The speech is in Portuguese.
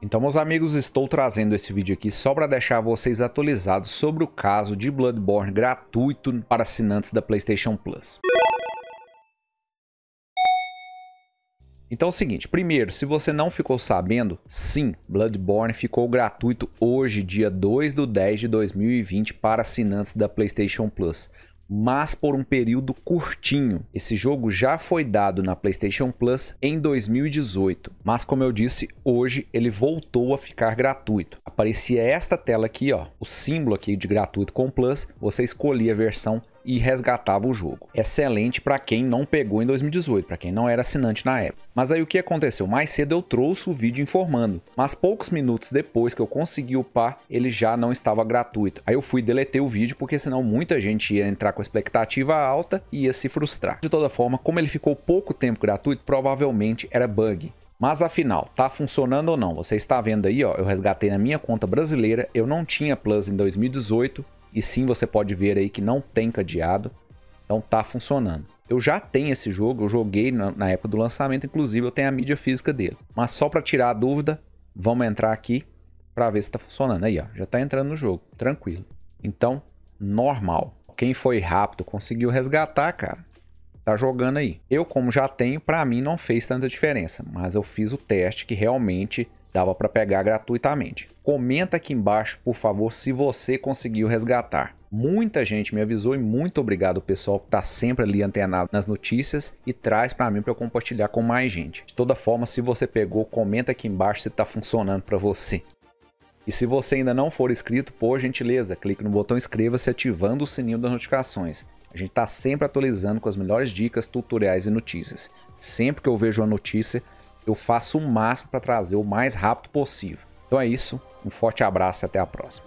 Então, meus amigos, estou trazendo esse vídeo aqui só para deixar vocês atualizados sobre o caso de Bloodborne gratuito para assinantes da PlayStation Plus. Então é o seguinte, primeiro, se você não ficou sabendo, sim, Bloodborne ficou gratuito hoje, dia 2 do 10 de 2020, para assinantes da PlayStation Plus mas por um período curtinho. Esse jogo já foi dado na PlayStation Plus em 2018, mas como eu disse, hoje ele voltou a ficar gratuito. Aparecia esta tela aqui, ó, o símbolo aqui de gratuito com Plus, você escolhia a versão e resgatava o jogo. Excelente para quem não pegou em 2018, para quem não era assinante na época. Mas aí o que aconteceu? Mais cedo eu trouxe o vídeo informando, mas poucos minutos depois que eu consegui upar, ele já não estava gratuito. Aí eu fui deletei o vídeo porque senão muita gente ia entrar com expectativa alta e ia se frustrar. De toda forma, como ele ficou pouco tempo gratuito, provavelmente era bug. Mas afinal, tá funcionando ou não? Você está vendo aí, ó, eu resgatei na minha conta brasileira, eu não tinha Plus em 2018, e sim, você pode ver aí que não tem cadeado. Então tá funcionando. Eu já tenho esse jogo, eu joguei na, época do lançamento, inclusive eu tenho a mídia física dele. Mas só para tirar a dúvida, vamos entrar aqui para ver se está funcionando. Aí, ó, já está entrando no jogo, tranquilo. Então, normal. Quem foi rápido conseguiu resgatar, cara tá jogando aí. Eu, como já tenho, para mim não fez tanta diferença, mas eu fiz o teste que realmente dava para pegar gratuitamente. Comenta aqui embaixo, por favor, se você conseguiu resgatar. Muita gente me avisou e muito obrigado pessoal que está sempre ali antenado nas notícias e traz para mim para eu compartilhar com mais gente. De toda forma, se você pegou, comenta aqui embaixo se está funcionando para você. E se você ainda não for inscrito, por gentileza, clique no botão inscreva-se ativando o sininho das notificações. A gente está sempre atualizando com as melhores dicas, tutoriais e notícias. Sempre que eu vejo uma notícia, eu faço o máximo para trazer o mais rápido possível. Então é isso, um forte abraço e até a próxima.